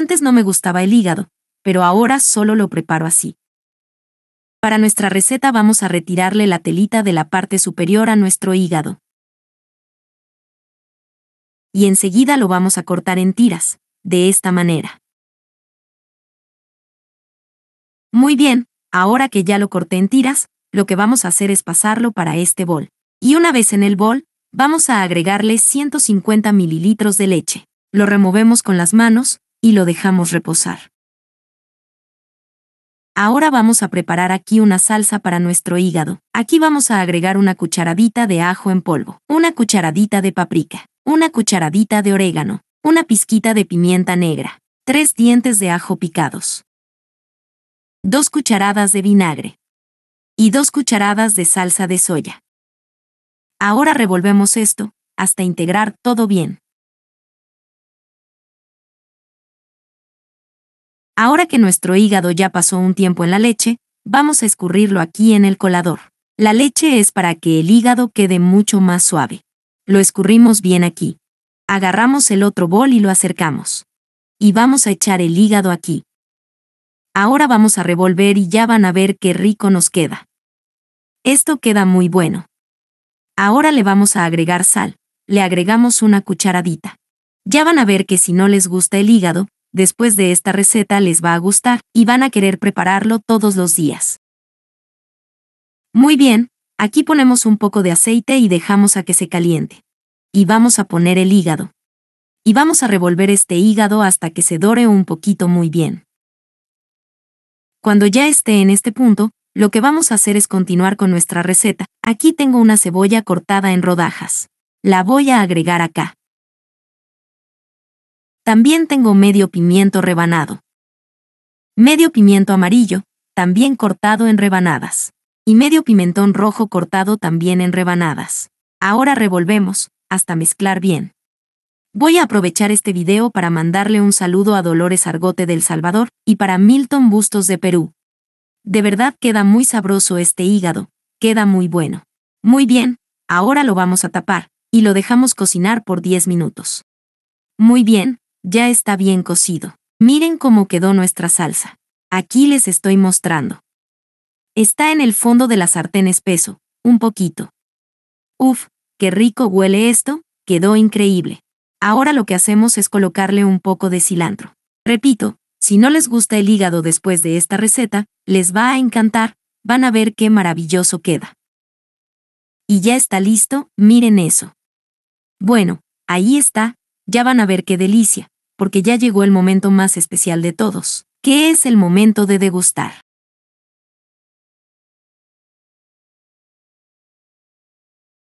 Antes no me gustaba el hígado, pero ahora solo lo preparo así. Para nuestra receta vamos a retirarle la telita de la parte superior a nuestro hígado. Y enseguida lo vamos a cortar en tiras, de esta manera. Muy bien, ahora que ya lo corté en tiras, lo que vamos a hacer es pasarlo para este bol. Y una vez en el bol, vamos a agregarle 150 mililitros de leche. Lo removemos con las manos, y lo dejamos reposar. Ahora vamos a preparar aquí una salsa para nuestro hígado. Aquí vamos a agregar una cucharadita de ajo en polvo, una cucharadita de paprika, una cucharadita de orégano, una pizquita de pimienta negra, tres dientes de ajo picados, dos cucharadas de vinagre y dos cucharadas de salsa de soya. Ahora revolvemos esto hasta integrar todo bien. Ahora que nuestro hígado ya pasó un tiempo en la leche, vamos a escurrirlo aquí en el colador. La leche es para que el hígado quede mucho más suave. Lo escurrimos bien aquí. Agarramos el otro bol y lo acercamos. Y vamos a echar el hígado aquí. Ahora vamos a revolver y ya van a ver qué rico nos queda. Esto queda muy bueno. Ahora le vamos a agregar sal. Le agregamos una cucharadita. Ya van a ver que si no les gusta el hígado, después de esta receta les va a gustar y van a querer prepararlo todos los días. Muy bien, aquí ponemos un poco de aceite y dejamos a que se caliente. Y vamos a poner el hígado. Y vamos a revolver este hígado hasta que se dore un poquito muy bien. Cuando ya esté en este punto, lo que vamos a hacer es continuar con nuestra receta. Aquí tengo una cebolla cortada en rodajas. La voy a agregar acá. También tengo medio pimiento rebanado. Medio pimiento amarillo, también cortado en rebanadas. Y medio pimentón rojo cortado también en rebanadas. Ahora revolvemos, hasta mezclar bien. Voy a aprovechar este video para mandarle un saludo a Dolores Argote del Salvador y para Milton Bustos de Perú. De verdad queda muy sabroso este hígado, queda muy bueno. Muy bien, ahora lo vamos a tapar y lo dejamos cocinar por 10 minutos. Muy bien, ya está bien cocido. Miren cómo quedó nuestra salsa. Aquí les estoy mostrando. Está en el fondo de la sartén espeso, un poquito. Uf, qué rico huele esto, quedó increíble. Ahora lo que hacemos es colocarle un poco de cilantro. Repito, si no les gusta el hígado después de esta receta, les va a encantar, van a ver qué maravilloso queda. Y ya está listo, miren eso. Bueno, ahí está, ya van a ver qué delicia, porque ya llegó el momento más especial de todos, que es el momento de degustar.